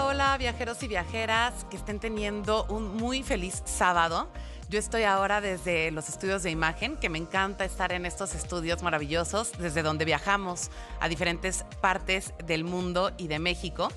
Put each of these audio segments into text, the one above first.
hola, viajeros y viajeras que estén teniendo un muy feliz sábado. Yo estoy ahora desde los estudios de imagen, que me encanta estar en estos estudios maravillosos, desde donde viajamos a diferentes partes del mundo y de México.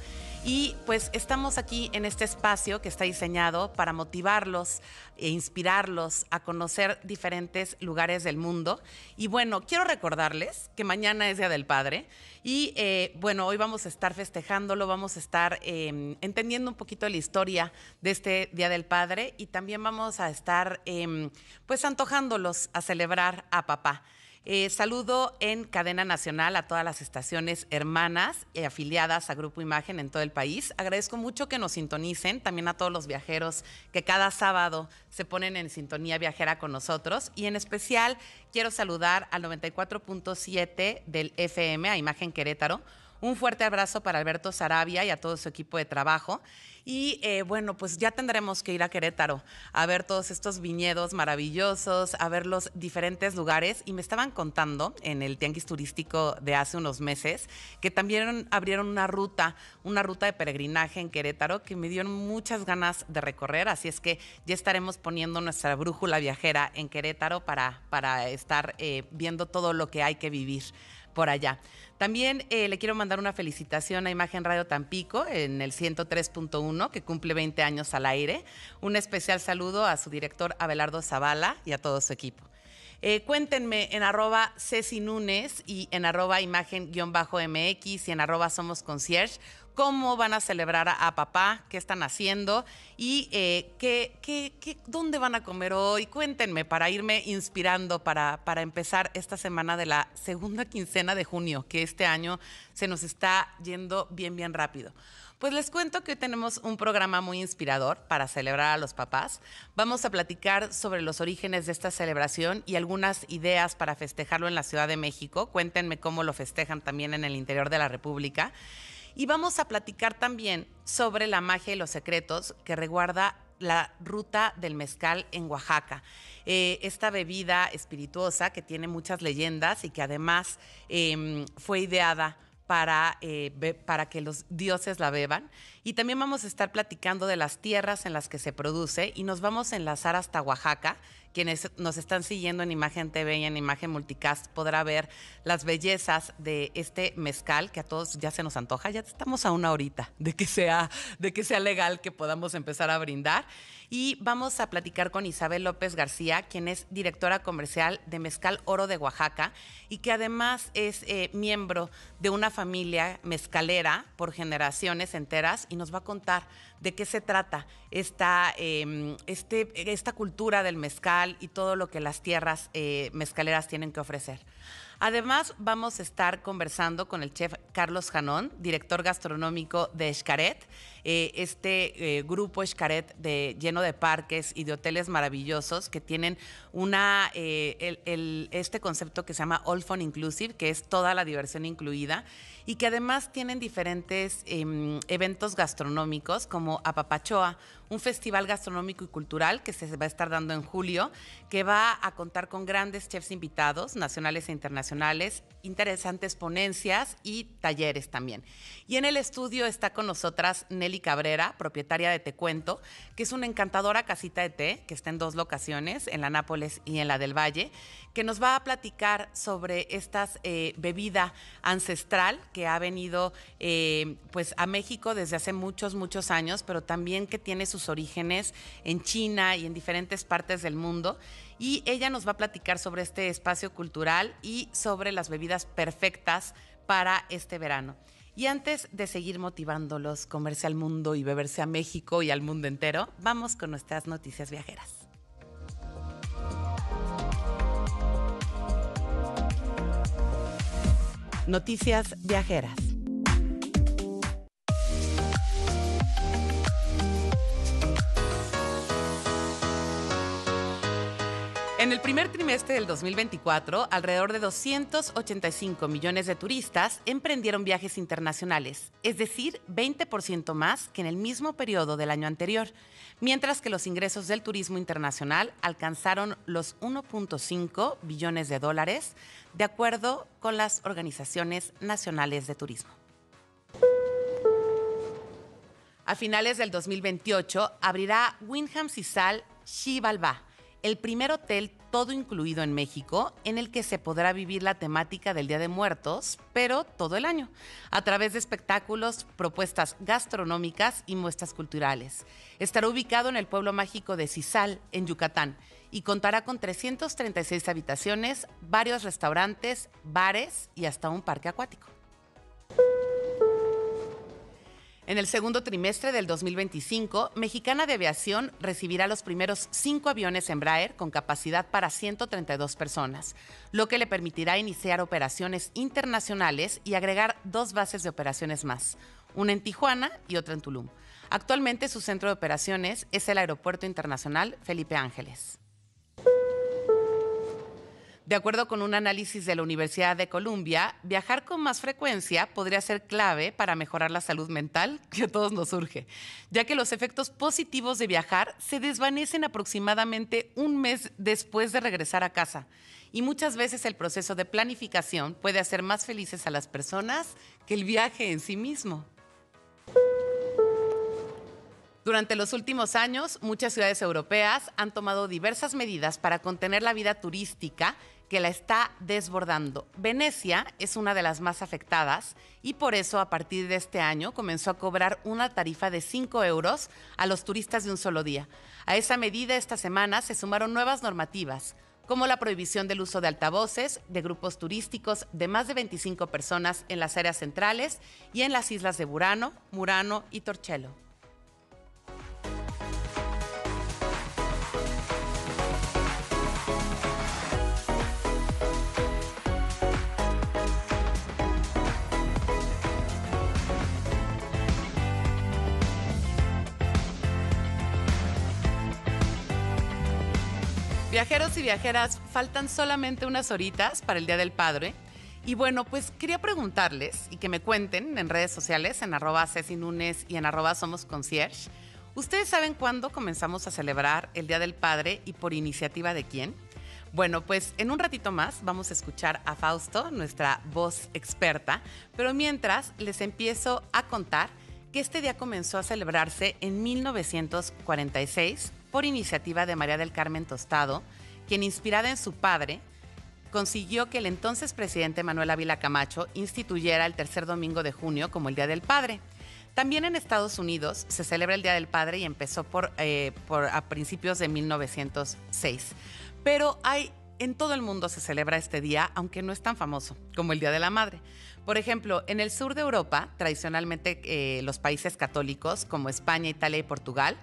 Y pues estamos aquí en este espacio que está diseñado para motivarlos e inspirarlos a conocer diferentes lugares del mundo. Y bueno, quiero recordarles que mañana es Día del Padre y eh, bueno, hoy vamos a estar festejándolo, vamos a estar em, entendiendo un poquito la historia de este Día del Padre y también vamos a estar em, pues antojándolos a celebrar a papá. Eh, saludo en cadena nacional a todas las estaciones hermanas y afiliadas a Grupo Imagen en todo el país. Agradezco mucho que nos sintonicen, también a todos los viajeros que cada sábado se ponen en sintonía viajera con nosotros. Y en especial quiero saludar al 94.7 del FM, a Imagen Querétaro. Un fuerte abrazo para Alberto Sarabia y a todo su equipo de trabajo. Y eh, bueno, pues ya tendremos que ir a Querétaro a ver todos estos viñedos maravillosos, a ver los diferentes lugares. Y me estaban contando en el Tianguis Turístico de hace unos meses que también abrieron una ruta, una ruta de peregrinaje en Querétaro que me dieron muchas ganas de recorrer. Así es que ya estaremos poniendo nuestra brújula viajera en Querétaro para, para estar eh, viendo todo lo que hay que vivir por allá. También eh, le quiero mandar una felicitación a Imagen Radio Tampico en el 103.1, que cumple 20 años al aire. Un especial saludo a su director Abelardo Zavala y a todo su equipo. Eh, cuéntenme en arroba Ceci Nunes y en arroba imagen-mx y en arroba somos concierge cómo van a celebrar a, papá, qué están haciendo y eh, dónde van a comer hoy. Cuéntenme para irme inspirando para, para empezar esta semana de la segunda quincena de junio, que este año se nos está yendo bien, bien rápido. Pues les cuento que hoy tenemos un programa muy inspirador para celebrar a los papás. Vamos a platicar sobre los orígenes de esta celebración y algunas ideas para festejarlo en la Ciudad de México. Cuéntenme cómo lo festejan también en el interior de la República. Y vamos a platicar también sobre la magia y los secretos que reguarda la ruta del mezcal en Oaxaca. Eh, esta bebida espirituosa que tiene muchas leyendas y que además em, fue ideada para, eh, para que los dioses la beban. Y también vamos a estar platicando de las tierras en las que se produce y nos vamos a enlazar hasta Oaxaca. Quienes nos están siguiendo en Imagen TV y en Imagen Multicast podrá ver las bellezas de este mezcal que a todos ya se nos antoja. Ya estamos a una horita de que sea, de que sea legal que podamos empezar a brindar. Y vamos a platicar con Isabel López García, quien es directora comercial de Mezcal Oro de Oaxaca y que además es eh, miembro de una familia mezcalera por generaciones enteras y nos va a contar de qué se trata esta, em, este, esta cultura del mezcal y todo lo que las tierras eh, mezcaleras tienen que ofrecer. Además, vamos a estar conversando con el chef Carlos Janón, director gastronómico de Escaret eh, este eh, grupo Escaret de, lleno de parques y de hoteles maravillosos que tienen una, eh, este concepto que se llama All Fun Inclusive, que es toda la diversión incluida, y que además tienen diferentes em, eventos gastronómicos como Apapachoa, un festival gastronómico y cultural que se va a estar dando en julio, que va a contar con grandes chefs invitados, nacionales e internacionales, interesantes ponencias y talleres también. Y en el estudio está con nosotras Nelly Cabrera, propietaria de Te Cuento, que es una encantadora casita de té que está en dos locaciones, en la Nápoles y en la del Valle, que nos va a platicar sobre esta eh, bebida ancestral que ha venido eh, pues a México desde hace muchos, muchos años, pero también que tiene sus orígenes en China y en diferentes partes del mundo. Y ella nos va a platicar sobre este espacio cultural y sobre las bebidas perfectas para este verano. Y antes de seguir motivándolos, comerse al mundo y beberse a México y al mundo entero, vamos con nuestras noticias viajeras. Noticias Viajeras. En el primer trimestre del 2024, alrededor de 285 millones de turistas emprendieron viajes internacionales, es decir, 20% más que en el mismo periodo del año anterior, mientras que los ingresos del turismo internacional alcanzaron los 1.5 billones de dólares, de acuerdo con las organizaciones nacionales de turismo. A finales del 2028 abrirá Windham Sisal Xibalbá el primer hotel todo incluido en México en el que se podrá vivir la temática del Día de Muertos, pero todo el año, a través de espectáculos, propuestas gastronómicas y muestras culturales. Estará ubicado en el pueblo mágico de Cizal, en Yucatán, y contará con 336 habitaciones, varios restaurantes, bares y hasta un parque acuático. En el segundo trimestre del 2025, Mexicana de Aviación recibirá los primeros cinco aviones Embraer con capacidad para 132 personas, lo que le permitirá iniciar operaciones internacionales y agregar dos bases de operaciones más, una en Tijuana y otra en Tulum. Actualmente su centro de operaciones es el Aeropuerto Internacional Felipe Ángeles. De acuerdo con un análisis de la Universidad de Columbia, viajar con más frecuencia podría ser clave para mejorar la salud mental que a todos nos surge, ya que los efectos positivos de viajar se desvanecen aproximadamente un mes después de regresar a casa. Y muchas veces el proceso de planificación puede hacer más felices a las personas que el viaje en sí mismo. Durante los últimos años, muchas ciudades europeas han tomado diversas medidas para contener la vida turística que la está desbordando. Venecia es una de las más afectadas y por eso a partir de este año comenzó a cobrar una tarifa de 5 euros a los turistas de un solo día. A esa medida esta semana se sumaron nuevas normativas como la prohibición del uso de altavoces de grupos turísticos de más de 25 personas en las áreas centrales y en las islas de Burano, Murano y Torcello. Viajeros y viajeras, faltan solamente unas horitas para el Día del Padre. Y bueno, pues quería preguntarles y que me cuenten en redes sociales, en arroba Nunes y en arroba Somos Concierge. ¿Ustedes saben cuándo comenzamos a celebrar el Día del Padre y por iniciativa de quién? Bueno, pues en un ratito más vamos a escuchar a Fausto, nuestra voz experta, pero mientras les empiezo a contar que este día comenzó a celebrarse en 1946 por iniciativa de María del Carmen Tostado, quien inspirada en su padre, consiguió que el entonces presidente Manuel Ávila Camacho instituyera el tercer domingo de junio como el Día del Padre. También en Estados Unidos se celebra el Día del Padre y empezó por, eh, a principios de 1906. Pero hay en todo el mundo se celebra este día, aunque no es tan famoso como el Día de la Madre. Por ejemplo, en el sur de Europa, tradicionalmente eh, los países católicos como España, Italia y Portugal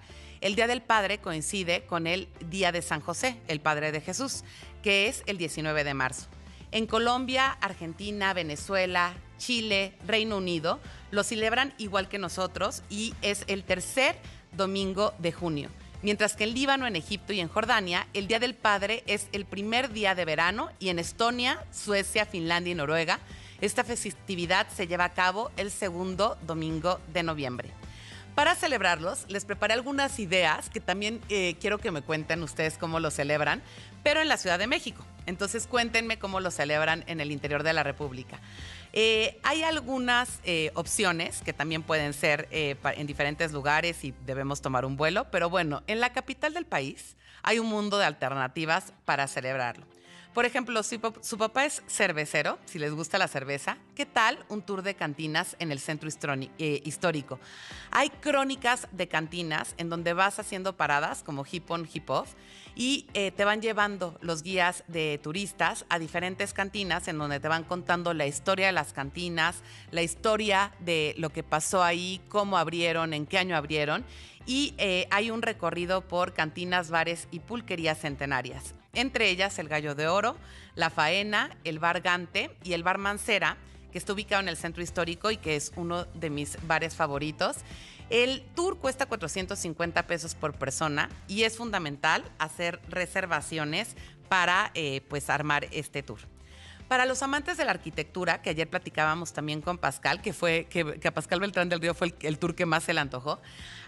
el Día del Padre coincide con el Día de San José, el Padre de Jesús, que es el 19 de marzo. En Colombia, Argentina, Venezuela, Chile, Reino Unido, lo celebran igual que nosotros y es el tercer domingo de junio. Mientras que en Líbano, en Egipto y en Jordania, el Día del Padre es el primer día de verano y en Estonia, Suecia, Finlandia y Noruega, esta festividad se lleva a cabo el segundo domingo de noviembre. Para celebrarlos, les preparé algunas ideas que también eh, quiero que me cuenten ustedes cómo lo celebran, pero en la Ciudad de México. Entonces cuéntenme cómo lo celebran en el interior de la República. Eh, hay algunas eh, opciones que también pueden ser en diferentes lugares y debemos tomar un vuelo, pero bueno, en la capital del país hay un mundo de alternativas para celebrarlo. Por ejemplo, su papá es cervecero, si les gusta la cerveza, ¿qué tal un tour de cantinas en el centro eh, histórico? Hay crónicas de cantinas en donde vas haciendo paradas como hip on, hip off y eh, te van llevando los guías de turistas a diferentes cantinas en donde te van contando la historia de las cantinas, la historia de lo que pasó ahí, cómo abrieron, en qué año abrieron y eh, hay un recorrido por cantinas, bares y pulquerías centenarias entre ellas el Gallo de Oro, La Faena, el Bar Gante y el Bar Mancera, que está ubicado en el centro histórico y que es uno de mis bares favoritos. El tour cuesta 450 pesos por persona y es fundamental hacer reservaciones para eh, pues armar este tour. Para los amantes de la arquitectura, que ayer platicábamos también con Pascal, que fue que, a Pascal Beltrán del Río fue el, tour que más se le antojó,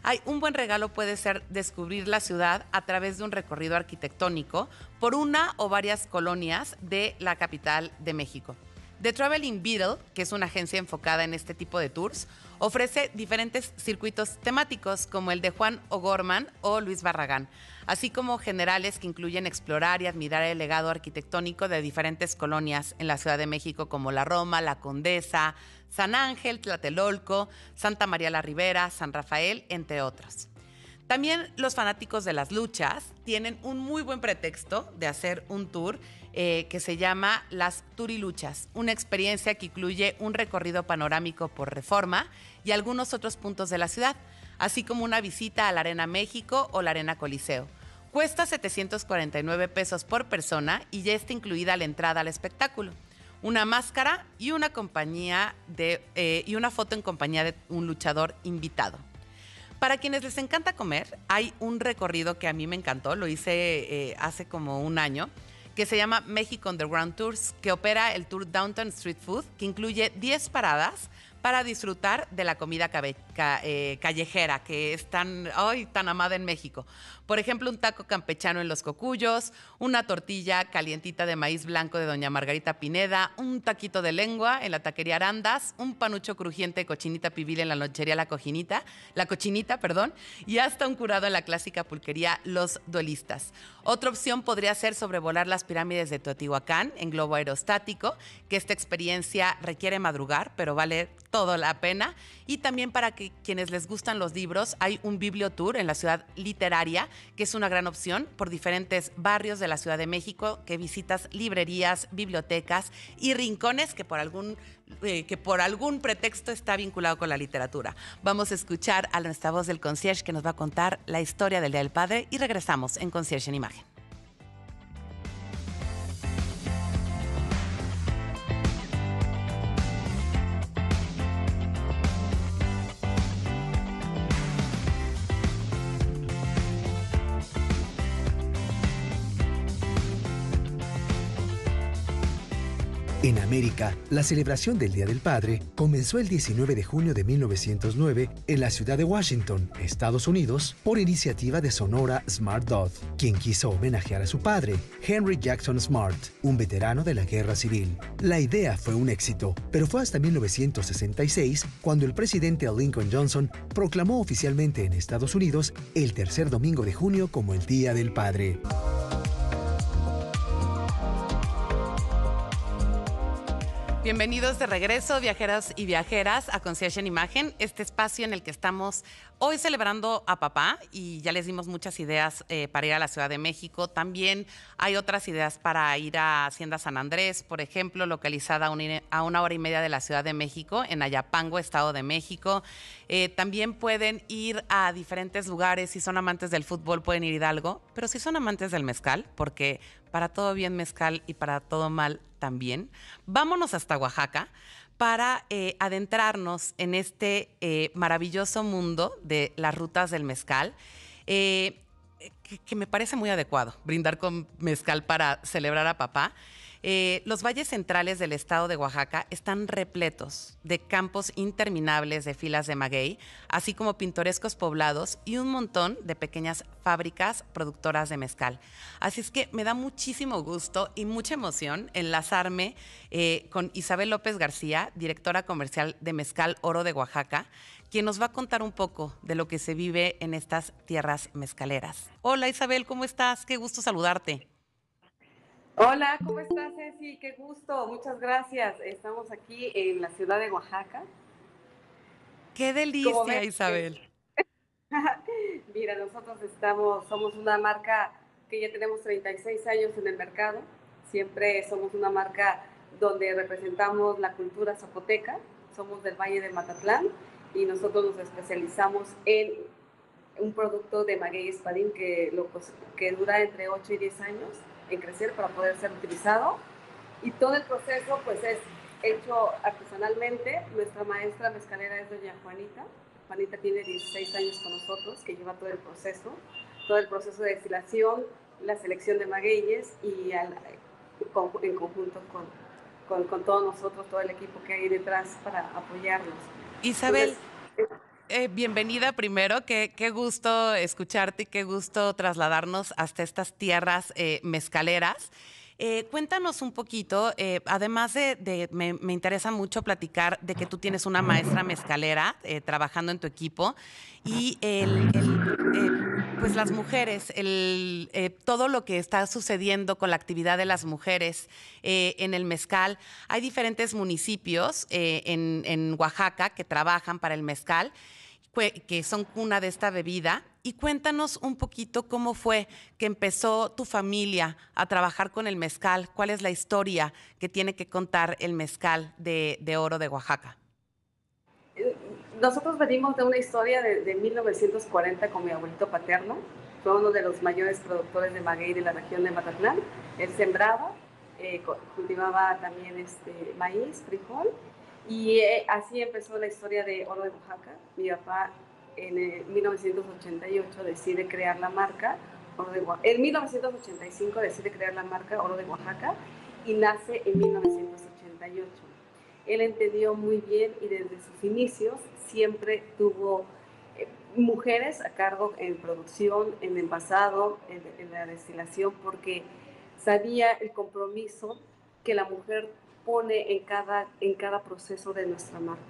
hay un buen regalo puede ser descubrir la ciudad a través de un recorrido arquitectónico por una o varias colonias de la capital de México. The Traveling Beetle, que es una agencia enfocada en este tipo de tours, ofrece diferentes circuitos temáticos como el de Juan O'Gorman o Luis Barragán, así como generales que incluyen explorar y admirar el legado arquitectónico de diferentes colonias en la Ciudad de México como la Roma, la Condesa, San Ángel, Tlatelolco, Santa María la Ribera, San Rafael, entre otros. También los fanáticos de las luchas tienen un muy buen pretexto de hacer un tour eh, que se llama Las Turiluchas, una experiencia que incluye un recorrido panorámico por reforma y algunos otros puntos de la ciudad, así como una visita a la Arena México o la Arena Coliseo. Cuesta 749 pesos por persona y ya está incluida la entrada al espectáculo, una máscara y una, compañía eh, y una foto en compañía de un luchador invitado. Para quienes les encanta comer, hay un recorrido que a mí me encantó, lo hice eh, hace como un año, que se llama México Underground Tours, que opera el tour Downtown Street Food, que incluye 10 paradas para disfrutar de la comida eh, callejera que es tan, tan amada en México. Por ejemplo, un taco campechano en los cocuyos, una tortilla calientita de maíz blanco de doña Margarita Pineda, un taquito de lengua en la taquería Arandas, un panucho crujiente de cochinita pibil en la lonchería La Cojinita, La Cochinita, perdón, y hasta un curado en la clásica pulquería Los Duelistas. Otra opción podría ser sobrevolar las pirámides de Teotihuacán en globo aerostático, que esta experiencia requiere madrugar, pero vale toda la pena. Y también para que, quienes les gustan los libros, hay un tour en la ciudad literaria que es una gran opción por diferentes barrios de la Ciudad de México que visitas librerías, bibliotecas y rincones que por algún, eh, que por algún pretexto está vinculado con la literatura. Vamos a escuchar a nuestra voz del concierge que nos va a contar la historia del Día del Padre y regresamos en Concierge en Imagen. América, la celebración del Día del Padre comenzó el 19 de junio de 1909 en la ciudad de Washington, Estados Unidos, por iniciativa de Sonora Smart Dodd, quien quiso homenajear a su padre, Henry Jackson Smart, un veterano de la Guerra Civil. La idea fue un éxito, pero fue hasta 1966 cuando el presidente Lincoln Johnson proclamó oficialmente en Estados Unidos el tercer domingo de junio como el Día del Padre. Bienvenidos de regreso, viajeros y viajeras, a Concierge en Imagen, este espacio en el que estamos hoy celebrando a papá y ya les dimos muchas ideas eh, para ir a la Ciudad de México. También hay otras ideas para ir a Hacienda San Andrés, por ejemplo, localizada a una hora y media de la Ciudad de México, en Ayapango, Estado de México. Eh, también pueden ir a diferentes lugares, si son amantes del fútbol pueden ir a Hidalgo, pero si son amantes del mezcal, porque para todo bien mezcal y para todo mal también. Vámonos hasta Oaxaca para eh, adentrarnos en este eh, maravilloso mundo de las rutas del mezcal, eh, que me parece muy adecuado, brindar con mezcal para celebrar a papá. Eh, los valles centrales del estado de Oaxaca están repletos de campos interminables de filas de maguey, así como pintorescos poblados y un montón de pequeñas fábricas productoras de mezcal. Así es que me da muchísimo gusto y mucha emoción enlazarme eh, con Isabel López García, directora comercial de Mezcal Oro de Oaxaca, quien nos va a contar un poco de lo que se vive en estas tierras mezcaleras. Hola Isabel, ¿cómo estás? Qué gusto saludarte. Hola, ¿cómo estás, Ceci? Qué gusto, muchas gracias. Estamos aquí en la ciudad de Oaxaca. Qué delicia, Isabel. Mira, nosotros estamos, somos una marca que ya tenemos 36 años en el mercado. Siempre somos una marca donde representamos la cultura zapoteca. Somos del Valle de Matatlán y nosotros nos especializamos en un producto de maguey espadín que, que dura entre 8 y 10 años en crecer para poder ser utilizado. Y todo el proceso pues es hecho artesanalmente. Nuestra maestra mezcalera es doña Juanita. Juanita tiene 16 años con nosotros, que lleva todo el proceso, todo el proceso de destilación, la selección de magueyes y en conjunto con, con, todos nosotros, todo el equipo que hay detrás para apoyarnos. Isabel. Eh, bienvenida primero. Qué, gusto escucharte y qué gusto trasladarnos hasta estas tierras eh, mezcaleras. Eh, cuéntanos un poquito, eh, además de, me, interesa mucho platicar de que tú tienes una maestra mezcalera eh, trabajando en tu equipo y pues las mujeres, todo lo que está sucediendo con la actividad de las mujeres en el mezcal. Hay diferentes municipios en Oaxaca que trabajan para el mezcal que son cuna de esta bebida y cuéntanos un poquito cómo fue que empezó tu familia a trabajar con el mezcal, cuál es la historia que tiene que contar el mezcal de, de oro de Oaxaca. Nosotros venimos de una historia de, 1940 con mi abuelito paterno, fue uno de los mayores productores de maguey de la región de Mazatlán, él sembraba, eh, cultivaba también este maíz, frijol y eh, así empezó la historia de Oro de Oaxaca. Mi papá en 1988 decide crear la marca Oro de Oaxaca. En 1985 decide crear la marca Oro de Oaxaca y nace en 1988. Él entendió muy bien y desde sus inicios siempre tuvo eh, mujeres a cargo en producción, en envasado, en, en la destilación, porque sabía el compromiso que la mujer pone en cada, en cada proceso de nuestra marca.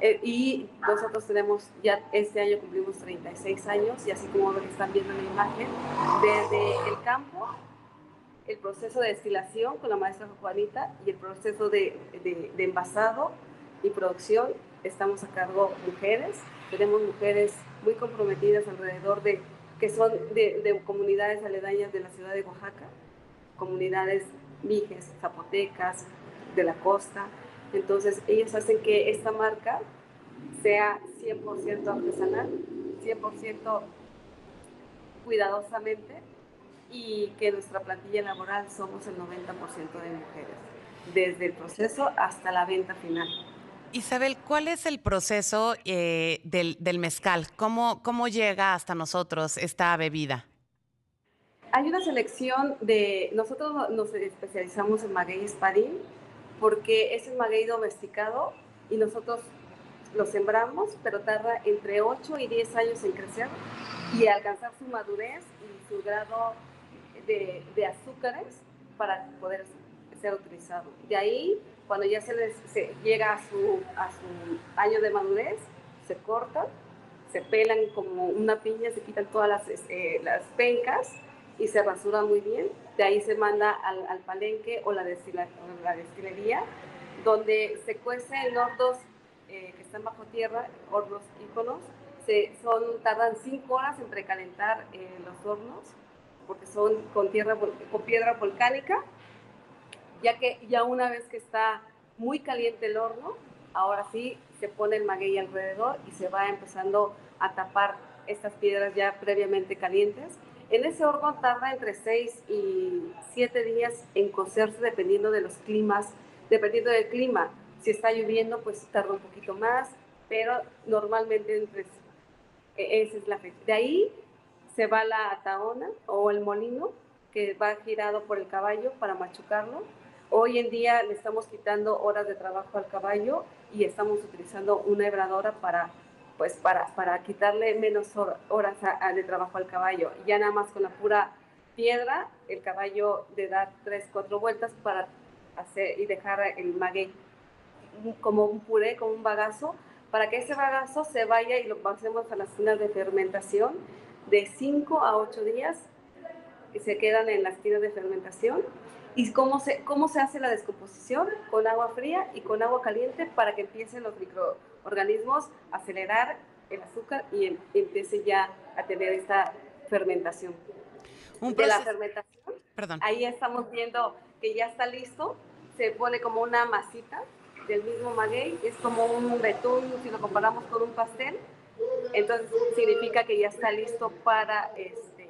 Eh, y nosotros tenemos, ya este año cumplimos 36 años y así como están viendo en la imagen, desde el campo, el proceso de destilación con la maestra Juanita y el proceso de, de, envasado y producción, estamos a cargo mujeres, tenemos mujeres muy comprometidas alrededor de, que son de, de comunidades aledañas de la ciudad de Oaxaca, comunidades mijes, zapotecas, de la costa. Entonces ellos hacen que esta marca sea 100% artesanal, 100% cuidadosamente y que nuestra plantilla laboral somos el 90% de mujeres, desde el proceso hasta la venta final. Isabel, ¿cuál es el proceso eh, del, del, mezcal? ¿Cómo llega hasta nosotros esta bebida? hay una selección de, nosotros nos especializamos en maguey espadín, porque es el maguey domesticado y nosotros lo sembramos, pero tarda entre 8 y 10 años en crecer y alcanzar su madurez y su grado de, azúcares para poder ser utilizado. De ahí, cuando ya se llega a su, año de madurez, se cortan, se pelan como una piña, se quitan todas las, este, las pencas y se rasura muy bien. De ahí se manda al, palenque o la, la, destilería, donde se cuece en hornos eh, que están bajo tierra, hornos íconos. Se, son, tardan cinco horas en precalentar eh, los hornos, porque son con, tierra, con piedra volcánica, ya que ya una vez que está muy caliente el horno, ahora sí se pone el maguey alrededor y se va empezando a tapar estas piedras ya previamente calientes en ese horno tarda entre 6 y 7 días en cocerse dependiendo de los climas, dependiendo del clima. Si está lloviendo, pues tarda un poquito más, pero normalmente entre, e, esa es la fecha. De ahí se va la ataona o el molino que va girado por el caballo para machucarlo. Hoy en día le estamos quitando horas de trabajo al caballo y estamos utilizando una hebradora para pues para, para quitarle menos horas de trabajo al caballo. Ya nada más con la pura piedra, el caballo de dar tres, cuatro vueltas para hacer y dejar el maguey como un puré, como un bagazo, para que ese bagazo se vaya y lo pasemos a las tinas de fermentación de 5 a 8 días que se quedan en las tinas de fermentación. ¿Y cómo se, cómo se hace la descomposición? Con agua fría y con agua caliente para que empiecen los micro organismos acelerar el azúcar y em, empiece ya a tener esta fermentación. De la fermentación, Perdón. ahí estamos viendo que ya está listo, se pone como una masita del mismo maguey, es como un betún si lo comparamos con un pastel, entonces significa que ya está listo para, este,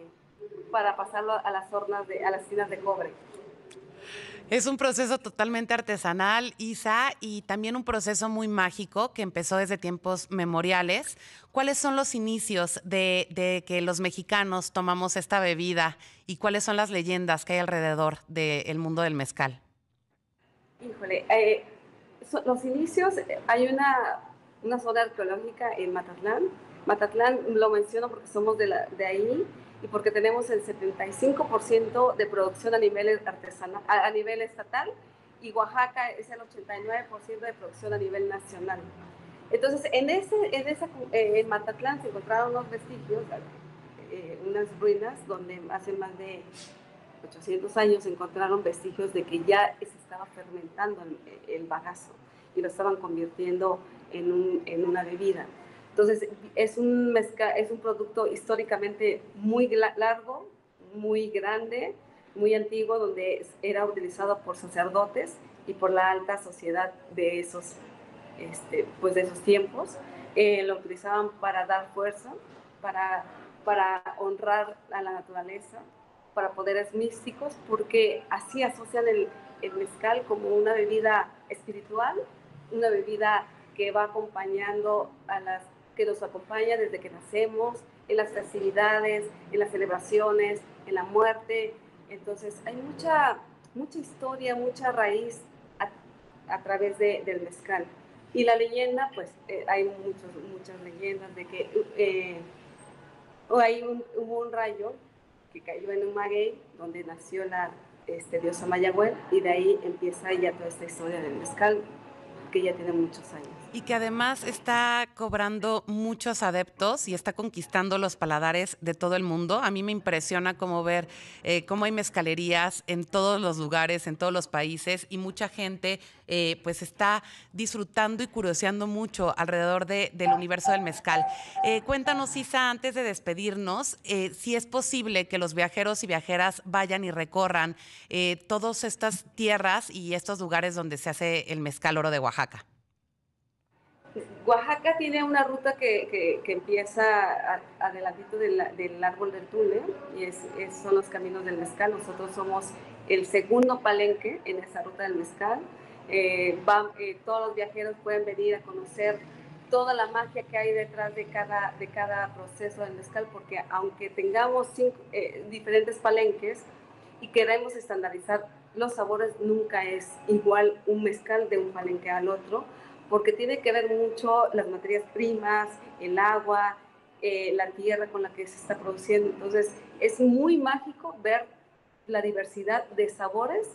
para pasarlo a las hornas, de, a las tinas de cobre. Es un proceso totalmente artesanal, Isa, y también un proceso muy mágico que empezó desde tiempos memoriales. ¿Cuáles son los inicios de, que los mexicanos tomamos esta bebida y cuáles son las leyendas que hay alrededor del mundo del mezcal? Híjole, eh, los inicios, hay una, zona arqueológica en Matatlán. Matatlán lo menciono porque somos de ahí y porque tenemos el 75% de producción a nivel, artesanal, a, nivel estatal y Oaxaca es el 89% de producción a nivel nacional. Entonces, en, ese, esa, eh, Matatlán se encontraron unos vestigios, eh, unas ruinas donde hace más de 800 años se encontraron vestigios de que ya se estaba fermentando el, bagazo y lo estaban convirtiendo en una bebida. Entonces, es un, es un producto históricamente muy largo, muy grande, muy antiguo, donde era utilizado por sacerdotes y por la alta sociedad de esos, este, pues de esos tiempos. Eh, lo utilizaban para dar fuerza, para, para honrar a la naturaleza, para poderes místicos, porque así asocian el, el mezcal como una bebida espiritual, una bebida que va acompañando a las que nos acompaña desde que nacemos, en las festividades, en las celebraciones, en la muerte. Entonces hay mucha, mucha historia, mucha raíz a, través del mezcal. Y la leyenda, pues eh, hay muchos, muchas leyendas de que eh, hay un, hubo un rayo que cayó en un maguey donde nació la este, diosa Mayagüel, y de ahí empieza ya toda esta historia del mezcal que ya tiene muchos años y que además está cobrando muchos adeptos y está conquistando los paladares de todo el mundo. A mí me impresiona como ver eh, cómo hay mezcalerías en todos los lugares, en todos los países y mucha gente eh, pues está disfrutando y curioseando mucho alrededor del universo del mezcal. Eh, cuéntanos, Isa, antes de despedirnos, si es posible que los viajeros y viajeras vayan y recorran todas estas tierras y estos lugares donde se hace el mezcal oro de Oaxaca. Oaxaca tiene una ruta que, empieza a, adelantito del árbol del túnel y son los caminos del mezcal. Nosotros somos el segundo palenque en esa ruta del mezcal. Eh, eh, todos los viajeros pueden venir a conocer toda la magia que hay detrás de cada, proceso del mezcal, porque aunque tengamos eh, diferentes palenques y queremos estandarizar los sabores, nunca es igual un mezcal de un palenque al otro porque tiene que ver mucho las materias primas, el agua, eh, la tierra con la que se está produciendo. Entonces, es muy mágico ver la diversidad de sabores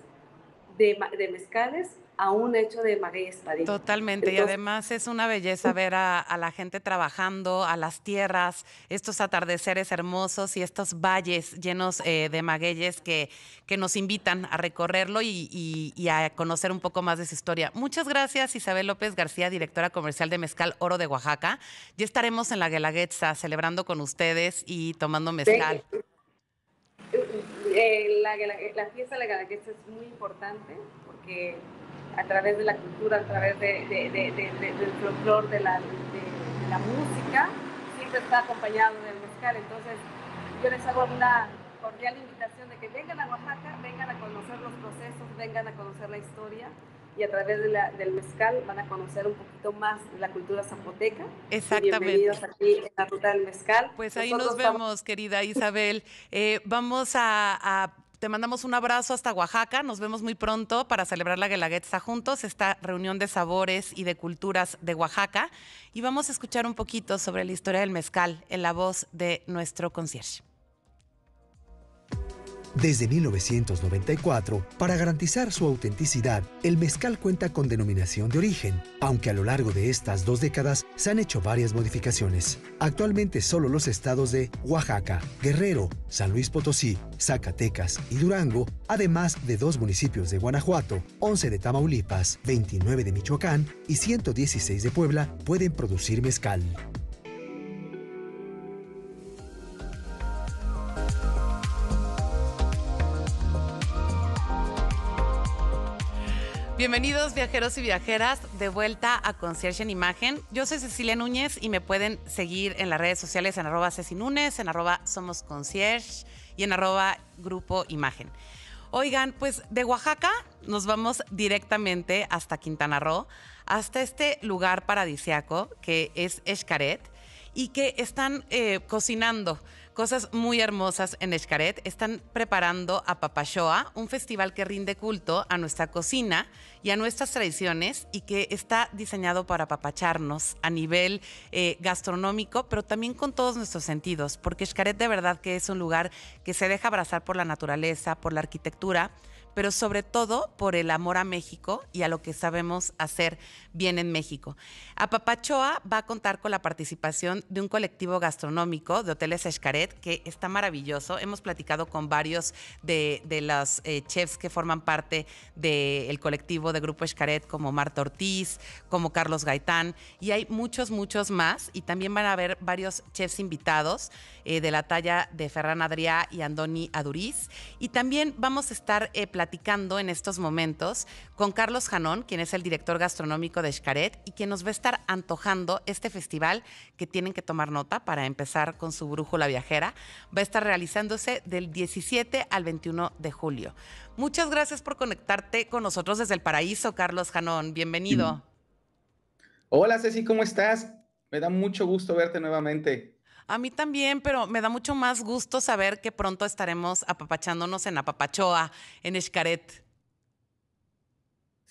de mezcales a un hecho de magueza. Totalmente, y además es una belleza ver a, la gente trabajando, a las tierras, estos atardeceres hermosos y estos valles llenos eh, de magueyes que, que nos invitan a recorrerlo y, a conocer un poco más de su historia. Muchas gracias, Isabel López García, directora comercial de Mezcal Oro de Oaxaca. Ya estaremos en la Guelaguetza celebrando con ustedes y tomando mezcal. Eh, eh, la, fiesta de la Guelaguetza es muy importante que a través de la cultura, a través del folclore, de la, de la música, siempre está acompañado del mezcal. Entonces, yo les hago una cordial invitación de que vengan a Oaxaca, vengan a conocer los procesos, vengan a conocer la historia y a través de la, del mezcal van a conocer un poquito más de la cultura zapoteca. Exactamente. Bienvenidos aquí en la ruta del mezcal. Pues ahí nos vemos, querida Isabel. Eh, vamos a, a te mandamos un abrazo hasta Oaxaca. Nos vemos muy pronto para celebrar la Guelaguetza juntos, esta reunión de sabores y de culturas de Oaxaca. Y vamos a escuchar un poquito sobre la historia del mezcal en la voz de nuestro concierge. Desde 1994, para garantizar su autenticidad, el mezcal cuenta con denominación de origen, aunque a lo largo de estas dos décadas se han hecho varias modificaciones. Actualmente solo los estados de Oaxaca, Guerrero, San Luis Potosí, Zacatecas y Durango, además de dos municipios de Guanajuato, 11 de Tamaulipas, 29 de Michoacán y 116 de Puebla, pueden producir mezcal. Bienvenidos viajeros y viajeras de vuelta a Concierge en Imagen. Yo soy Cecilia Núñez y me pueden seguir en las redes sociales en arroba Núñez, en arroba Somos Concierge y en arroba Grupo Imagen. Oigan, pues de Oaxaca nos vamos directamente hasta Quintana Roo, hasta este lugar paradisiaco que es Escaret y que están eh, cocinando cosas muy hermosas en Escaret. Están preparando a Papachoa, un festival que rinde culto a nuestra cocina y a nuestras tradiciones y que está diseñado para papacharnos a nivel eh, gastronómico, pero también con todos nuestros sentidos, porque Escaret de verdad que es un lugar que se deja abrazar por la naturaleza, por la arquitectura pero sobre todo por el amor a México y a lo que sabemos hacer bien en México. A papachoa va a contar con la participación de un colectivo gastronómico de Hoteles Escaret, que está maravilloso. Hemos platicado con varios de, los eh, chefs que forman parte del colectivo de Grupo Escaret, como Marta Ortiz, como Carlos Gaitán, y hay muchos, muchos más. Y también van a haber varios chefs invitados eh, de la talla de Ferran Adrià y Andoni Aduriz. Y también vamos a estar platicando eh, platicando en estos momentos con Carlos Janón, quien es el director gastronómico de Xcaret y quien nos va a estar antojando este festival que tienen que tomar nota para empezar con su brújula viajera. Va a estar realizándose del 17 al 21 de julio. Muchas gracias por conectarte con nosotros desde el paraíso, Carlos Janón. Bienvenido. Hola Ceci, ¿cómo estás? Me da mucho gusto verte nuevamente. A mí también, pero me da mucho más gusto saber que pronto estaremos apapachándonos en Apapachoa, en Escaret.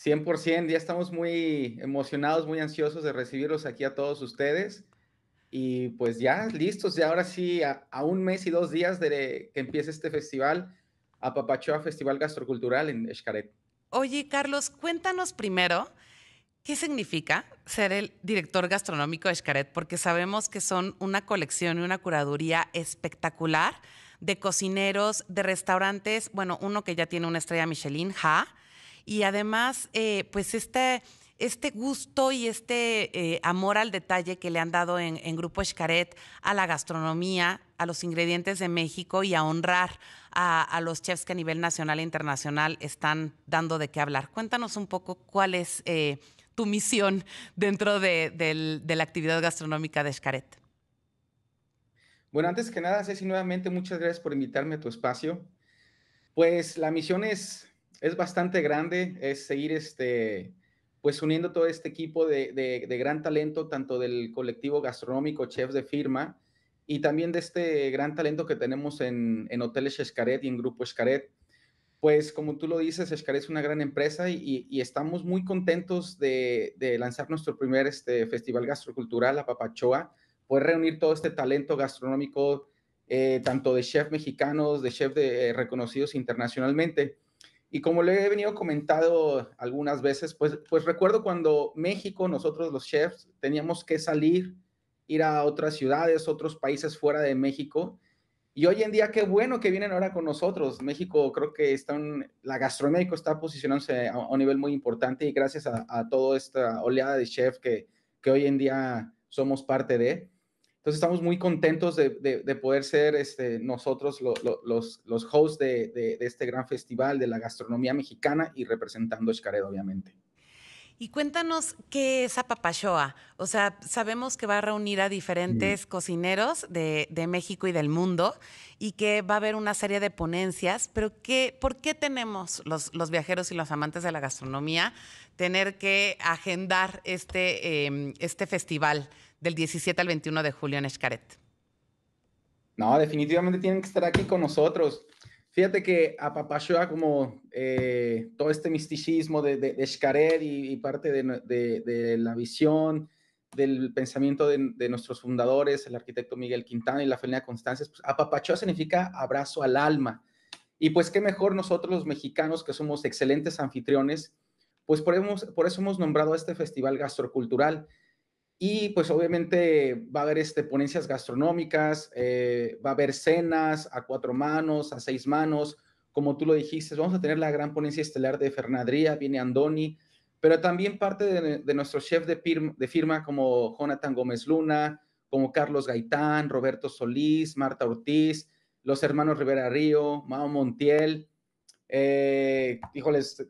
100%, ya estamos muy emocionados, muy ansiosos de recibirlos aquí a todos ustedes. Y pues ya listos, ya ahora sí, a, un mes y dos días de que empiece este festival, Apapachoa Festival Gastrocultural en Escaret. Oye, Carlos, cuéntanos primero ¿Qué significa ser el director gastronómico de Xcaret? Porque sabemos que son una colección y una curaduría espectacular de cocineros, de restaurantes, bueno, uno que ya tiene una estrella Michelin, ja, y además, eh, pues este, este gusto y este eh, amor al detalle que le han dado en, Grupo Xcaret a la gastronomía, a los ingredientes de México y a honrar a, los chefs que a nivel nacional e internacional están dando de qué hablar. Cuéntanos un poco cuál es... Eh, tu misión dentro de, la actividad gastronómica de Escaret. Bueno, antes que nada, Ceci, nuevamente muchas gracias por invitarme a tu espacio. Pues la misión es, es bastante grande, es seguir este, pues uniendo todo este equipo de, gran talento, tanto del colectivo gastronómico, chefs de firma, y también de este gran talento que tenemos en, Hoteles Escaret y en Grupo Escaret pues como tú lo dices, Escar es una gran empresa y, estamos muy contentos de, lanzar nuestro primer este, festival gastrocultural, la Papachoa, poder reunir todo este talento gastronómico, eh, tanto de chefs mexicanos, de chefs eh, reconocidos internacionalmente. Y como le he venido comentado algunas veces, pues, pues recuerdo cuando México, nosotros los chefs, teníamos que salir, ir a otras ciudades, otros países fuera de México, y hoy en día, qué bueno que vienen ahora con nosotros. México, creo que está la gastronomía está posicionándose a, un nivel muy importante y gracias a, toda esta oleada de chef que, que hoy en día somos parte de. Entonces estamos muy contentos de, de, poder ser este, nosotros los, los hosts de, de, este gran festival de la gastronomía mexicana y representando a Xcaret, obviamente. Y cuéntanos qué es Apapachoa. O sea, sabemos que va a reunir a diferentes mm. cocineros de, México y del mundo y que va a haber una serie de ponencias, pero ¿qué, ¿por qué tenemos los, viajeros y los amantes de la gastronomía tener que agendar este, em, este festival del 17 al 21 de julio en Escaret? No, definitivamente tienen que estar aquí con nosotros. Fíjate que Papachoa como eh, todo este misticismo de, de, y, parte de, la visión, del pensamiento de, nuestros fundadores, el arquitecto Miguel Quintana y la felina Constancia. Pues, Papachoa significa abrazo al alma. Y pues qué mejor nosotros los mexicanos que somos excelentes anfitriones, pues por, por eso hemos nombrado a este festival gastrocultural. Y pues obviamente va a haber este, ponencias gastronómicas, eh, va a haber cenas a cuatro manos, a seis manos, como tú lo dijiste, vamos a tener la gran ponencia estelar de Fernadría, viene Andoni, pero también parte de, nuestro chef de, firma, como Jonathan Gómez Luna, como Carlos Gaitán, Roberto Solís, Marta Ortiz, los hermanos Rivera Río, Mao Montiel. Eh, híjoles,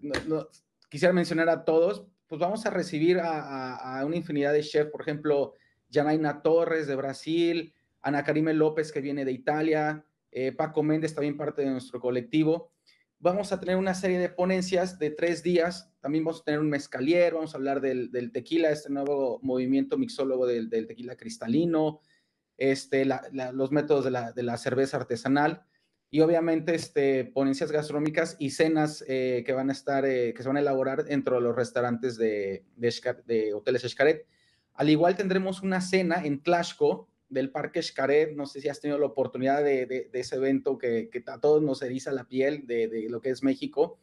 quisiera mencionar a todos, pues vamos a recibir a, una infinidad de chefs, por ejemplo, Janaina Torres de Brasil, Ana Karime López que viene de Italia, eh, Paco Méndez también parte de nuestro colectivo. Vamos a tener una serie de ponencias de tres días, también vamos a tener un mezcalier, vamos a hablar del, tequila, este nuevo movimiento mixólogo del, tequila cristalino, este, los métodos de la cerveza artesanal y obviamente este, ponencias gastronómicas y cenas eh, que van a estar, eh, que se van a elaborar dentro de los restaurantes de, de, Hoteles Escaret. Al igual tendremos una cena en Tlaxco del Parque Xcaret. no sé si has tenido la oportunidad de, ese evento que, que, a todos nos eriza la piel de, lo que es México.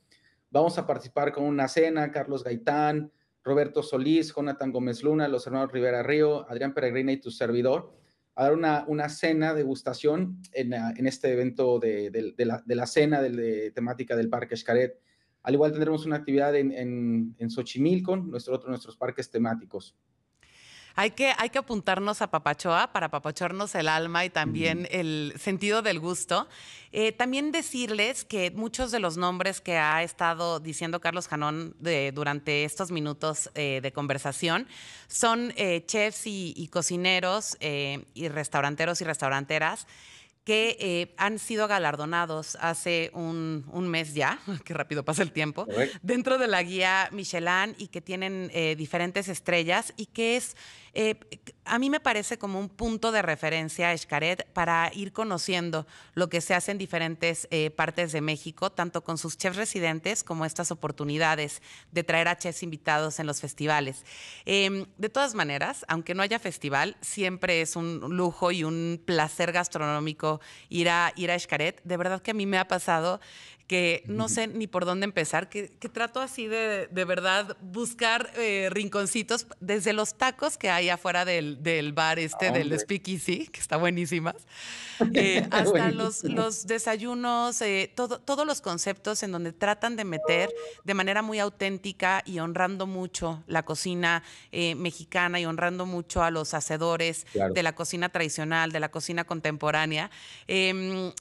Vamos a participar con una cena, Carlos Gaitán, Roberto Solís, Jonathan Gómez Luna, los hermanos Rivera Río, Adrián Peregrina y tu servidor a dar una, cena, degustación en, en este evento de, la, de la, cena de, temática del Parque escaret Al igual tendremos una actividad en, en, en Xochimilco, nuestro otro nuestros parques temáticos. Hay que, hay que apuntarnos a Papachoa para papachornos el alma y también el sentido del gusto. Eh, también decirles que muchos de los nombres que ha estado diciendo Carlos Janón eh, durante estos minutos eh, de conversación son chefs y, cocineros y restauranteros y restauranteras que han sido galardonados hace un, mes ya, que rápido pasa el tiempo, dentro de la guía Michelin y que tienen diferentes estrellas y que es eh, a mí me parece como un punto de referencia, a Escaret, para ir conociendo lo que se hace en diferentes eh, partes de México, tanto con sus chefs residentes como estas oportunidades de traer a chefs invitados en los festivales. Em, de todas maneras, aunque no haya festival, siempre es un lujo y un placer gastronómico ir a, ir a Escaret. De verdad que a mí me ha pasado que no sé ni por dónde empezar, que, trato así de, verdad buscar eh, rinconcitos desde los tacos que hay afuera del, bar este, ah, del Speakeasy, que está buenísimas, eh, hasta los, desayunos, eh, todo, todos los conceptos en donde tratan de meter de manera muy auténtica y honrando mucho la cocina mexicana y honrando mucho a los hacedores de la cocina tradicional, de la cocina contemporánea. Em,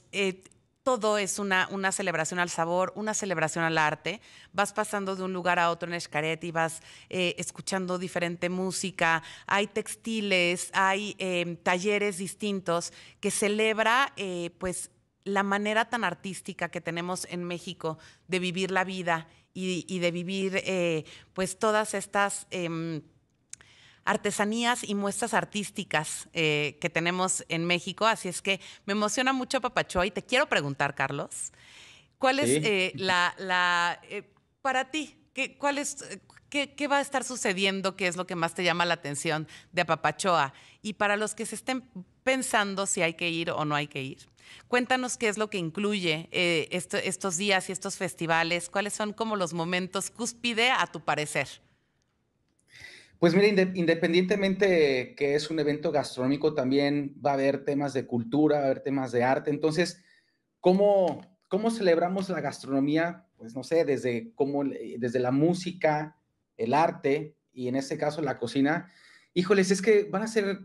todo es una, celebración al sabor, una celebración al arte. Vas pasando de un lugar a otro en Escaret y vas eh, escuchando diferente música. Hay textiles, hay eh, talleres distintos que celebra eh, pues la manera tan artística que tenemos en México de vivir la vida y, y de vivir pues todas estas em, artesanías y muestras artísticas eh, que tenemos en México. Así es que me emociona mucho Papachoa y Te quiero preguntar, Carlos, ¿cuál es eh, la, eh, para ti, ¿qué, va a estar sucediendo? ¿Qué es lo que más te llama la atención de Papachoa Y para los que se estén pensando si hay que ir o no hay que ir. Cuéntanos qué es lo que incluye estos días y estos festivales, cuáles son como los momentos cúspide a tu parecer. Pues mira, independientemente que es un evento gastronómico, también va a haber temas de cultura, va a haber temas de arte. Entonces, ¿cómo, cómo celebramos la gastronomía? Pues no sé, desde, cómo, desde la música, el arte y en este caso la cocina. Híjoles, es que van a ser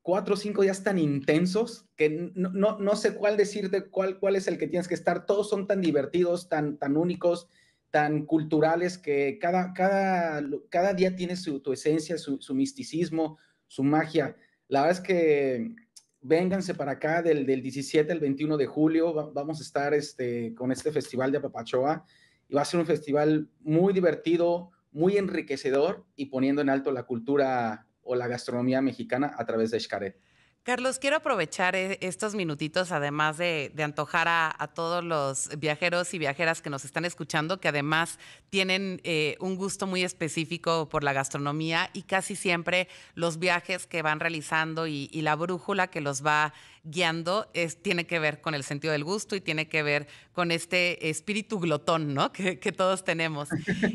cuatro o cinco días tan intensos que no, sé cuál decirte, cuál, cuál es el que tienes que estar. Todos son tan divertidos, tan, tan únicos tan culturales que cada, cada, cada día tiene su, esencia, su, misticismo, su magia. La verdad es que vénganse para acá del, 17 al 21 de julio, vamos a estar este, con este festival de Apapachoa y va a ser un festival muy divertido, muy enriquecedor y poniendo en alto la cultura o la gastronomía mexicana a través de Xcaret. Carlos, quiero aprovechar eh, estos minutitos, además de, antojar a, todos los viajeros y viajeras que nos están escuchando, que además tienen eh, un gusto muy específico por la gastronomía y casi siempre los viajes que van realizando y, y la brújula que los va guiando es, tiene que ver con el sentido del gusto y tiene que ver con este espíritu glotón, ¿no? Que, todos tenemos.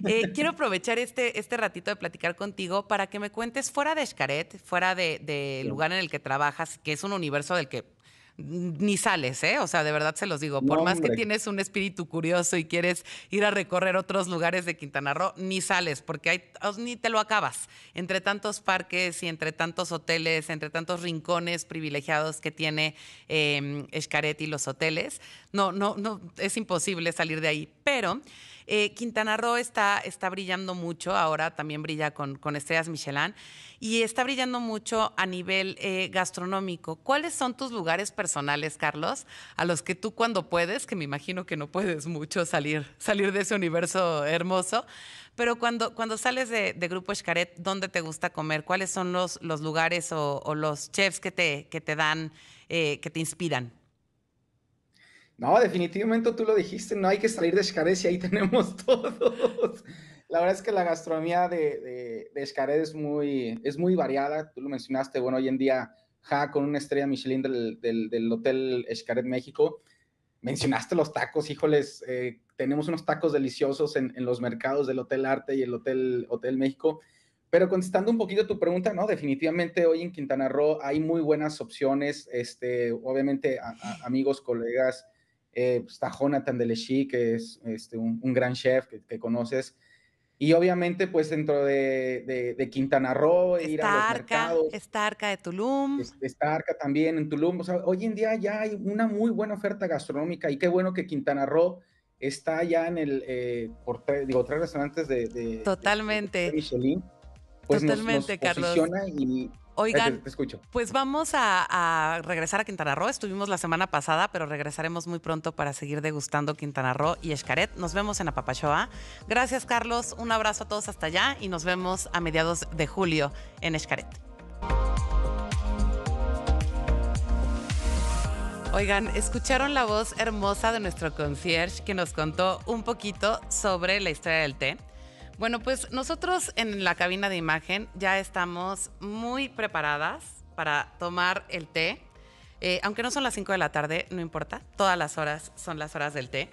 Eh, quiero aprovechar este, este ratito de platicar contigo para que me cuentes fuera de Escaret, fuera del de, lugar en el que trabajas, que es un universo del que ni sales, ¿eh? O sea, de verdad se los digo, por más que tienes un espíritu curioso y quieres ir a recorrer otros lugares de Quintana Roo, ni sales, porque hay, ni te lo acabas. Entre tantos parques y entre tantos hoteles, entre tantos rincones privilegiados que tiene eh, y los hoteles, no, no, no, es imposible salir de ahí. Pero eh, Quintana Roo está, brillando mucho, ahora también brilla con, estrellas Michelin, y está brillando mucho a nivel eh, gastronómico. ¿Cuáles son tus lugares personales, Carlos, a los que tú cuando puedes, que me imagino que no puedes mucho salir, salir de ese universo hermoso, pero cuando, cuando sales de, Grupo Escaret, ¿dónde te gusta comer? ¿Cuáles son los, lugares o, los chefs que te, que te dan, eh, que te inspiran? No, definitivamente tú lo dijiste, no hay que salir de Xcaret si ahí tenemos todos. La verdad es que la gastronomía de, de, es muy, es muy variada, tú lo mencionaste, bueno, hoy en día Ja con una estrella Michelin del, del, Hotel Xcaret México. Mencionaste los tacos, híjoles, eh, tenemos unos tacos deliciosos en, los mercados del Hotel Arte y el Hotel, Hotel México. Pero contestando un poquito tu pregunta, no, definitivamente hoy en Quintana Roo hay muy buenas opciones, este, obviamente amigos, colegas, eh, pues, está Jonathan Delechy que es este, un, gran chef que, conoces. Y obviamente, pues dentro de, de, Quintana Roo, ir a Arca, mercados. Arca de Tulum. esta Arca también en Tulum. O sea, hoy en día ya hay una muy buena oferta gastronómica y qué bueno que Quintana Roo está ya en el, eh, por digo, tres restaurantes de... de Totalmente. Michelin. Pues Totalmente, nos, Carlos. Y, Oigan, pues vamos a, a, regresar a Quintana Roo. Estuvimos la semana pasada, pero regresaremos muy pronto para seguir degustando Quintana Roo y Escaret. Nos vemos en Apapachoa. Gracias, Carlos. Un abrazo a todos hasta allá y nos vemos a mediados de julio en Escaret. Oigan, escucharon la voz hermosa de nuestro concierge que nos contó un poquito sobre la historia del té. Bueno, pues nosotros en la cabina de imagen ya estamos muy preparadas para tomar el té. Eh, aunque no son las 5 de la tarde, no importa, todas las horas son las horas del té.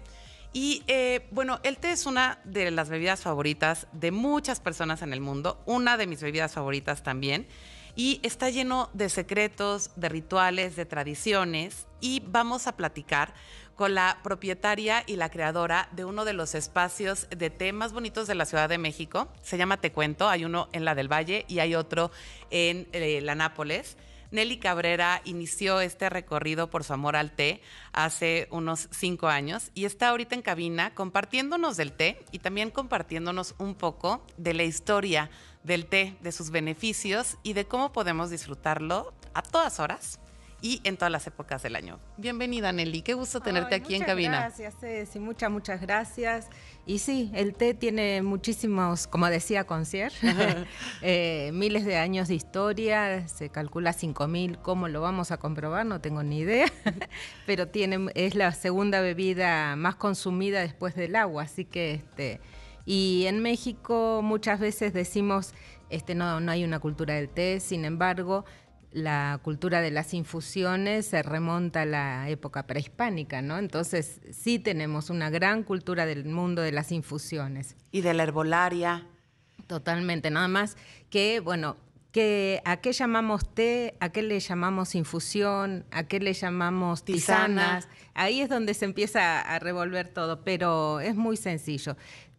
Y eh, bueno, el té es una de las bebidas favoritas de muchas personas en el mundo, una de mis bebidas favoritas también, y está lleno de secretos, de rituales, de tradiciones, y vamos a platicar con la propietaria y la creadora de uno de los espacios de té más bonitos de la Ciudad de México. Se llama Te Cuento, hay uno en la del Valle y hay otro en eh, la Nápoles. Nelly Cabrera inició este recorrido por su amor al té hace unos cinco años y está ahorita en cabina compartiéndonos del té y también compartiéndonos un poco de la historia del té, de sus beneficios y de cómo podemos disfrutarlo a todas horas y en todas las épocas del año. Bienvenida, Nelly. Qué gusto tenerte aquí en cabina. Gracias, Muchas, muchas gracias. Y sí, el té tiene muchísimos, como decía Concierge, eh, miles de años de historia. Se calcula 5.000. ¿Cómo lo vamos a comprobar? No tengo ni idea. Pero tiene, es la segunda bebida más consumida después del agua. Así que, este, y en México muchas veces decimos, este, no, no hay una cultura del té. Sin embargo, la cultura de las infusiones se remonta a la época prehispánica, ¿no? Entonces sí tenemos una gran cultura del mundo de las infusiones. Y de la herbolaria. Totalmente, nada más que, bueno, que, ¿a qué llamamos té? ¿A qué le llamamos infusión? ¿A qué le llamamos tisanas? Ahí es donde se empieza a revolver todo, pero es muy sencillo.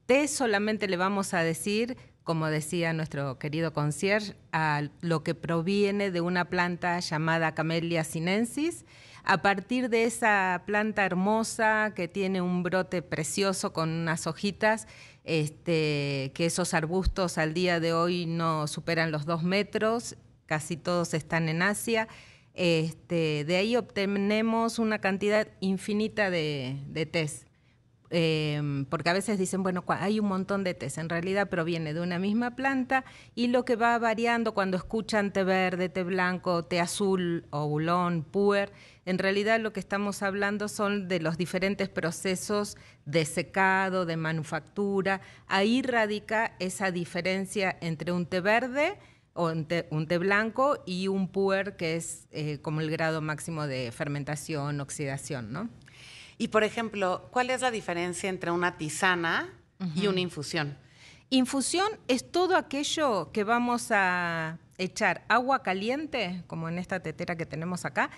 Té solamente le vamos a decir como decía nuestro querido concierge, a lo que proviene de una planta llamada Camellia sinensis. A partir de esa planta hermosa que tiene un brote precioso con unas hojitas, este, que esos arbustos al día de hoy no superan los dos metros, casi todos están en Asia. Este, de ahí obtenemos una cantidad infinita de, de test Em, porque a veces dicen, bueno, hay un montón de tés, en realidad proviene de una misma planta y lo que va variando cuando escuchan té verde, té blanco, té azul, oulón, puer, en realidad lo que estamos hablando son de los diferentes procesos de secado, de manufactura, ahí radica esa diferencia entre un té verde, o un té, blanco y un puer, que es eh, como el grado máximo de fermentación, oxidación, ¿no? Y por ejemplo, ¿cuál es la diferencia entre una tisana y una infusión? Infusión es todo aquello que vamos a echar agua caliente, como en esta tetera que tenemos acá,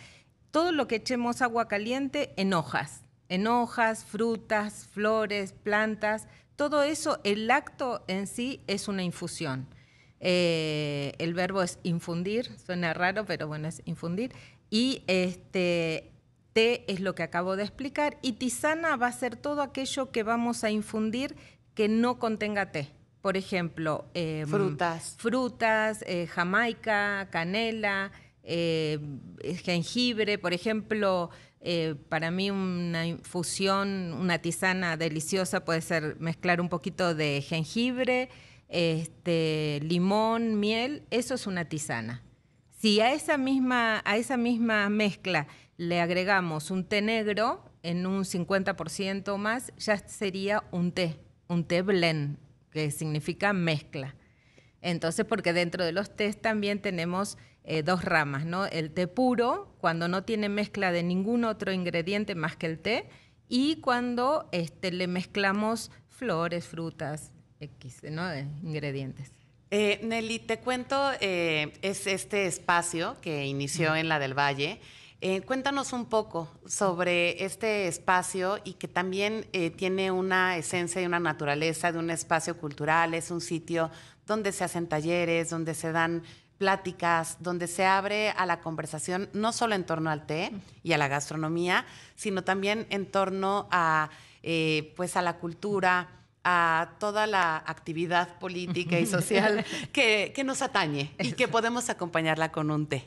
todo lo que echemos agua caliente en hojas, en hojas, frutas, flores, plantas, todo eso, el acto en sí es una infusión. Eh, el verbo es infundir, suena raro, pero bueno, es infundir. Y este, T es lo que acabo de explicar y tisana va a ser todo aquello que vamos a infundir que no contenga té. Por ejemplo, em, frutas. Frutas, eh, jamaica, canela, eh, eh, jengibre, por ejemplo, para mí una infusión, una tisana deliciosa puede ser mezclar un poquito de jengibre, este, limón, miel, eso es una tisana. Si a esa misma, a esa misma mezcla le agregamos un té negro en un 50% más, ya sería un té, un té blend, que significa mezcla. Entonces, porque dentro de los tés también tenemos eh, dos ramas, ¿no? El té puro, cuando no tiene mezcla de ningún otro ingrediente más que el té, y cuando este, le mezclamos flores, frutas, X, ¿no? Eh, ingredientes. Eh, Nelly, te cuento, eh, es este espacio que inició en la del Valle. Eh, cuéntanos un poco sobre este espacio y que también eh, tiene una esencia y una naturaleza de un espacio cultural, es un sitio donde se hacen talleres, donde se dan pláticas, donde se abre a la conversación no solo en torno al té y a la gastronomía, sino también en torno a, pues a la cultura, a toda la actividad política y social que, nos atañe y que podemos acompañarla con un té.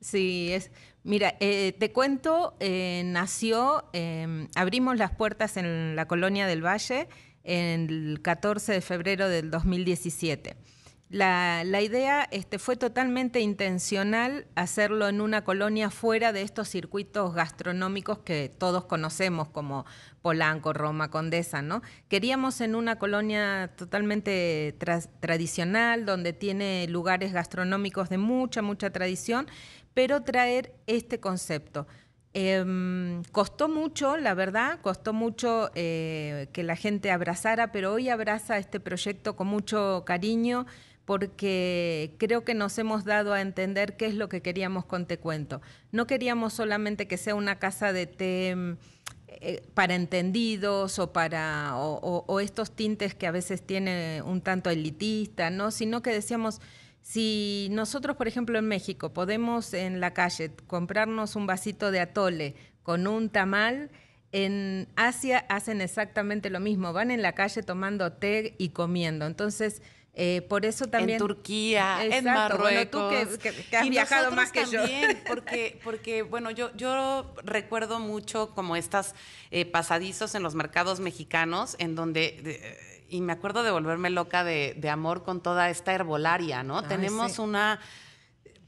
Sí, es. Mira, eh, te cuento, eh, nació, em, abrimos las puertas en la colonia del Valle el 14 de febrero del 2017. La, la, idea este, fue totalmente intencional hacerlo en una colonia fuera de estos circuitos gastronómicos que todos conocemos, como Polanco, Roma, Condesa, ¿no? Queríamos en una colonia totalmente tradicional, donde tiene lugares gastronómicos de mucha, mucha tradición, pero traer este concepto. Em, costó mucho, la verdad, costó mucho eh, que la gente abrazara, pero hoy abraza este proyecto con mucho cariño porque creo que nos hemos dado a entender qué es lo que queríamos con Te Cuento. No queríamos solamente que sea una casa de té em, eh, para entendidos o para o, estos tintes que a veces tiene un tanto elitista, ¿no? Sino que decíamos, si nosotros, por ejemplo, en México podemos en la calle comprarnos un vasito de atole con un tamal, en Asia hacen exactamente lo mismo, van en la calle tomando té y comiendo. Entonces, eh, por eso también. En Turquía, en Marruecos. que, y viajado más que también, Porque, porque, bueno, yo, yo recuerdo mucho como estas eh, pasadizos en los mercados mexicanos, en donde. y me acuerdo de volverme loca de, amor con toda esta herbolaria, ¿no? Tenemos una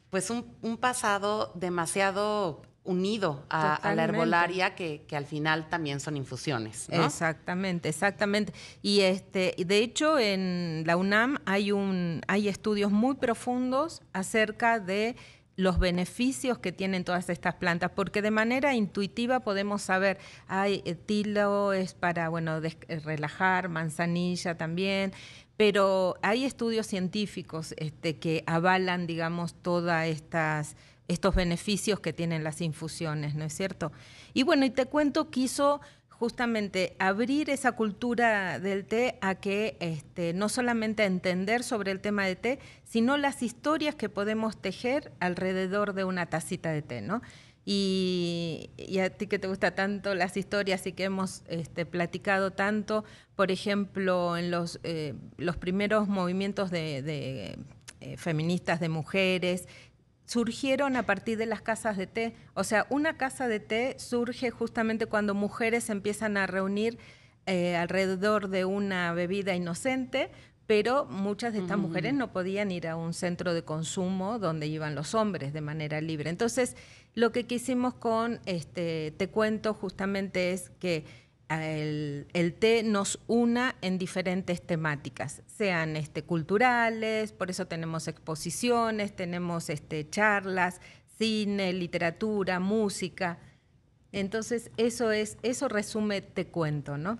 pues un, pasado demasiado unido a, la herbolaria que, al final también son infusiones. Exactamente, exactamente. Y este, de hecho en la UNAM hay un, hay estudios muy profundos acerca de los beneficios que tienen todas estas plantas, porque de manera intuitiva podemos saber, hay eh, tilo es para, bueno, relajar, manzanilla también, pero hay estudios científicos este, que avalan, digamos, todas estas estos beneficios que tienen las infusiones, ¿no es cierto? Y bueno, y te cuento quiso justamente abrir esa cultura del té a que este, no solamente entender sobre el tema de té, sino las historias que podemos tejer alrededor de una tacita de té, ¿no? Y, a ti que te gusta tanto las historias y que hemos este, platicado tanto, por ejemplo, en los, eh, los primeros movimientos de, eh, feministas de mujeres surgieron a partir de las casas de té. O sea, una casa de té surge justamente cuando mujeres empiezan a reunir eh, alrededor de una bebida inocente, pero muchas de estas mujeres no podían ir a un centro de consumo donde iban los hombres de manera libre. Entonces, lo que quisimos con este Te Cuento justamente es que el, té nos una en diferentes temáticas, sean este, culturales, por eso tenemos exposiciones, tenemos este, charlas, cine, literatura, música. Entonces, eso es, eso resume Te Cuento, ¿no?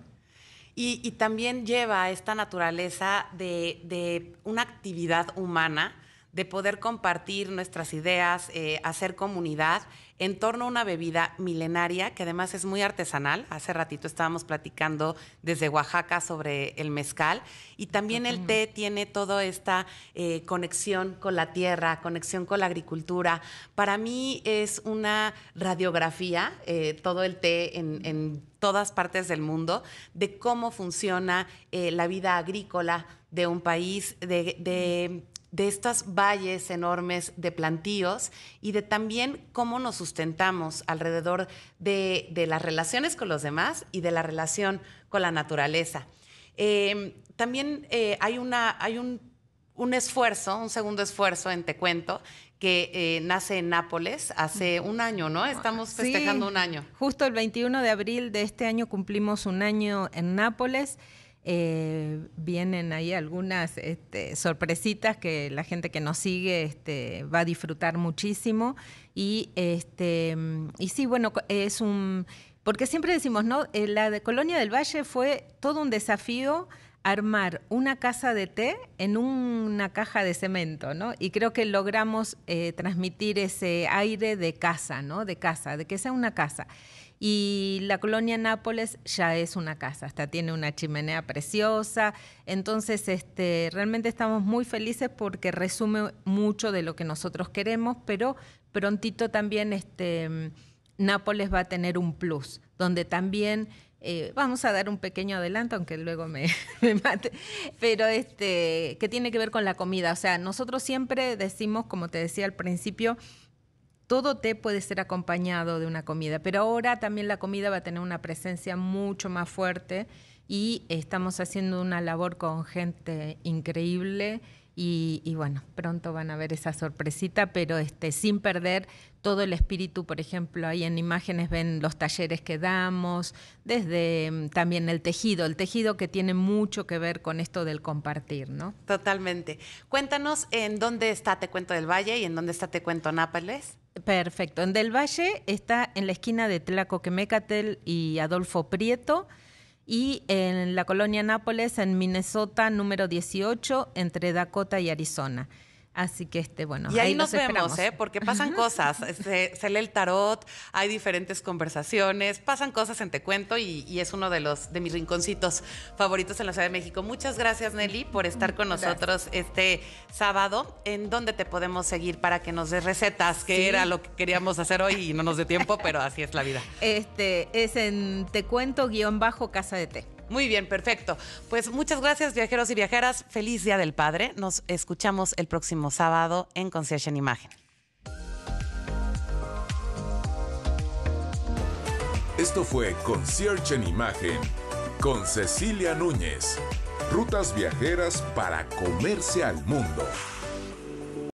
Y, también lleva esta naturaleza de, una actividad humana, de poder compartir nuestras ideas, eh, hacer comunidad en torno a una bebida milenaria que además es muy artesanal. Hace ratito estábamos platicando desde Oaxaca sobre el mezcal y también el té tiene toda esta eh, conexión con la tierra, conexión con la agricultura. Para mí es una radiografía, eh, todo el té en, todas partes del mundo, de cómo funciona eh, la vida agrícola de un país, de de estas valles enormes de plantíos y de también cómo nos sustentamos alrededor de, las relaciones con los demás y de la relación con la naturaleza. Em, también eh, hay, una, hay un, esfuerzo, un segundo esfuerzo en Te Cuento, que eh, nace en Nápoles hace un año, ¿no? Estamos festejando un año. Justo el 21 de abril de este año cumplimos un año en Nápoles. Eh, vienen ahí algunas este, sorpresitas que la gente que nos sigue este, va a disfrutar muchísimo. Y, este, y sí, bueno, es un... Porque siempre decimos, ¿no? Eh, la de Colonia del Valle fue todo un desafío armar una casa de té en una caja de cemento, ¿no? Y creo que logramos eh, transmitir ese aire de casa, ¿no? De casa, de que sea una casa. Y la colonia Nápoles ya es una casa, hasta tiene una chimenea preciosa. Entonces, este, realmente estamos muy felices porque resume mucho de lo que nosotros queremos, pero prontito también este, Nápoles va a tener un plus, donde también eh, vamos a dar un pequeño adelanto, aunque luego me, me, mate, pero este, que tiene que ver con la comida. O sea, nosotros siempre decimos, como te decía al principio, todo té puede ser acompañado de una comida, pero ahora también la comida va a tener una presencia mucho más fuerte y estamos haciendo una labor con gente increíble y, bueno, pronto van a ver esa sorpresita, pero este, sin perder todo el espíritu, por ejemplo, ahí en imágenes ven los talleres que damos, desde mm, también el tejido, el tejido que tiene mucho que ver con esto del compartir, ¿no? Totalmente. Cuéntanos en dónde está Te Cuento del Valle y en dónde está Te Cuento Nápoles. Perfecto, en Del Valle está en la esquina de Quemecatel y Adolfo Prieto y en la colonia Nápoles, en Minnesota número 18, entre Dakota y Arizona. Así que este, bueno. Y ahí, nos vemos, ¿eh? porque pasan cosas. Este, se, lee el tarot, hay diferentes conversaciones, pasan cosas en Te Cuento y, es uno de los de mis rinconcitos favoritos en la Ciudad de México. Muchas gracias, Nelly, por estar mm, con nosotros este sábado. ¿En dónde te podemos seguir para que nos des recetas? Que era lo que queríamos hacer hoy y no nos dé tiempo, pero así es la vida. Este, es en Te Cuento guión bajo casa de té. Muy bien, perfecto. Pues muchas gracias, viajeros y viajeras. Feliz Día del Padre. Nos escuchamos el próximo sábado en Concierge en Imagen. Esto fue Concierge en Imagen con Cecilia Núñez. Rutas viajeras para comerse al mundo.